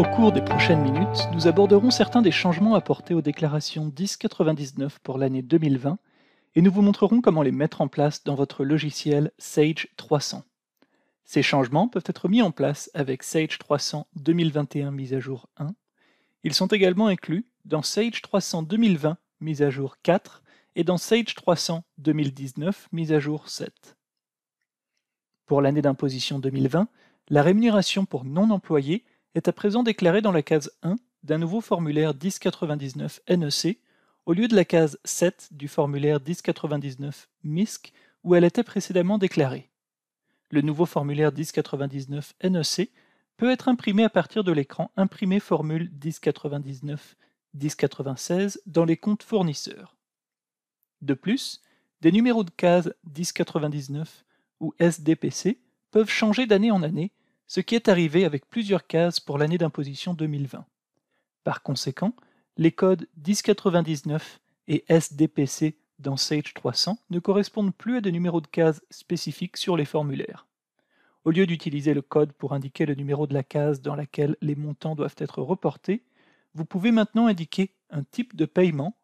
Au cours des prochaines minutes, nous aborderons certains des changements apportés aux déclarations 1099 pour l'année 2020 et nous vous montrerons comment les mettre en place dans votre logiciel Sage 300. Ces changements peuvent être mis en place avec Sage 300 2021 mise à jour 1. Ils sont également inclus dans Sage 300 2020 mise à jour 4 et dans Sage 300 2019 mise à jour 7. Pour l'année d'imposition 2020, la rémunération pour non-employés est à présent déclarée dans la case 1 d'un nouveau formulaire 1099 NEC au lieu de la case 7 du formulaire 1099 MISC où elle était précédemment déclarée. Le nouveau formulaire 1099 NEC peut être imprimé à partir de l'écran Imprimer formule 1099 1096 dans les comptes fournisseurs. De plus, des numéros de case 1099 ou SDPC peuvent changer d'année en année ce qui est arrivé avec plusieurs cases pour l'année d'imposition 2020. Par conséquent, les codes 1099 et SDPC dans Sage 300 ne correspondent plus à des numéros de cases spécifiques sur les formulaires. Au lieu d'utiliser le code pour indiquer le numéro de la case dans laquelle les montants doivent être reportés, vous pouvez maintenant indiquer un type de paiement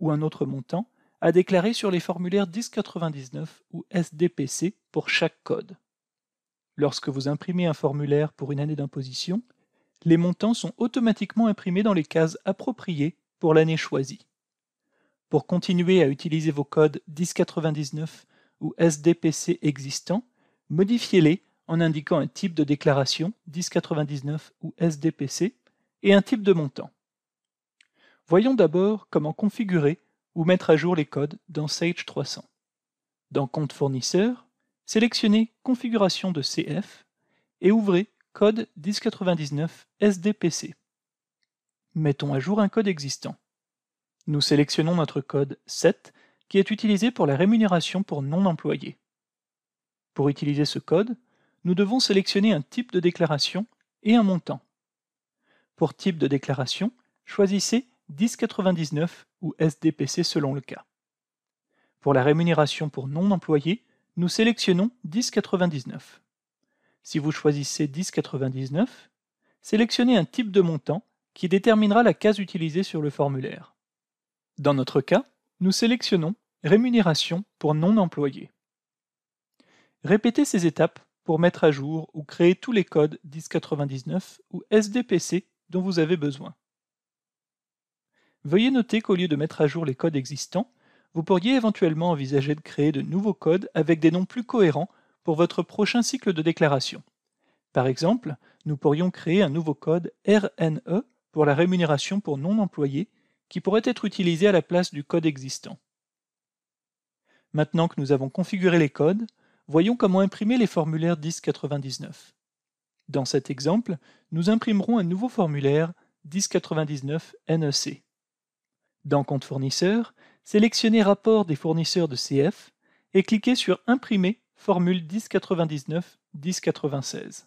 ou un autre montant à déclarer sur les formulaires 1099 ou SDPC pour chaque code. Lorsque vous imprimez un formulaire pour une année d'imposition, les montants sont automatiquement imprimés dans les cases appropriées pour l'année choisie. Pour continuer à utiliser vos codes 1099 ou SDPC existants, modifiez-les en indiquant un type de déclaration 1099 ou SDPC et un type de montant. Voyons d'abord comment configurer ou mettre à jour les codes dans Sage 300. Dans Compte fournisseur, sélectionnez Configuration de CF et ouvrez Code 1099 SDPC. Mettons à jour un code existant. Nous sélectionnons notre code 7 qui est utilisé pour la rémunération pour non-employés. Pour utiliser ce code, nous devons sélectionner un type de déclaration et un montant. Pour type de déclaration, choisissez 1099 ou SDPC selon le cas. Pour la rémunération pour non-employés, nous sélectionnons 1099. Si vous choisissez 1099, sélectionnez un type de montant qui déterminera la case utilisée sur le formulaire. Dans notre cas, nous sélectionnons Rémunération pour non-employés. Répétez ces étapes pour mettre à jour ou créer tous les codes 1099 ou SDPC dont vous avez besoin. Veuillez noter qu'au lieu de mettre à jour les codes existants, vous pourriez éventuellement envisager de créer de nouveaux codes avec des noms plus cohérents pour votre prochain cycle de déclaration. Par exemple, nous pourrions créer un nouveau code RNE pour la rémunération pour non-employés qui pourrait être utilisé à la place du code existant. Maintenant que nous avons configuré les codes, voyons comment imprimer les formulaires 1099. Dans cet exemple, nous imprimerons un nouveau formulaire 1099 NEC. Dans Compte fournisseur, sélectionnez Rapport des fournisseurs de CF et cliquez sur Imprimer formule 1099 1096.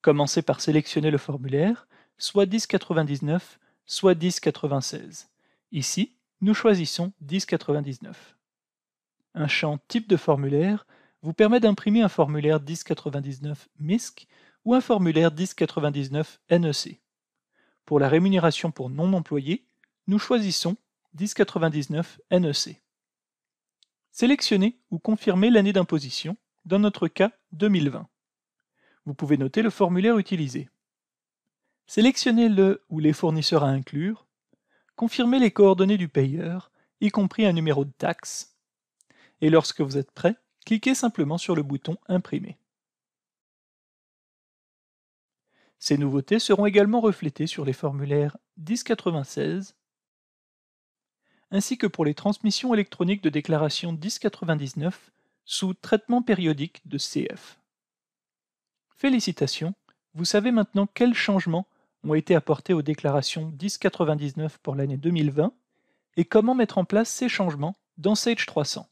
Commencez par sélectionner le formulaire, soit 1099, soit 1096. Ici, nous choisissons 1099. Un champ Type de formulaire vous permet d'imprimer un formulaire 1099 MISC ou un formulaire 1099 NEC. Pour la rémunération pour non-employés, nous choisissons 1099 NEC. Sélectionnez ou confirmez l'année d'imposition, dans notre cas 2020. Vous pouvez noter le formulaire utilisé. Sélectionnez le ou les fournisseurs à inclure, confirmez les coordonnées du payeur, y compris un numéro de taxe, et lorsque vous êtes prêt, cliquez simplement sur le bouton Imprimer. Ces nouveautés seront également reflétées sur les formulaires 1096 ainsi que pour les transmissions électroniques de déclaration 1099 sous traitement périodique de CF. Félicitations, vous savez maintenant quels changements ont été apportés aux déclarations 1099 pour l'année 2020 et comment mettre en place ces changements dans Sage 300.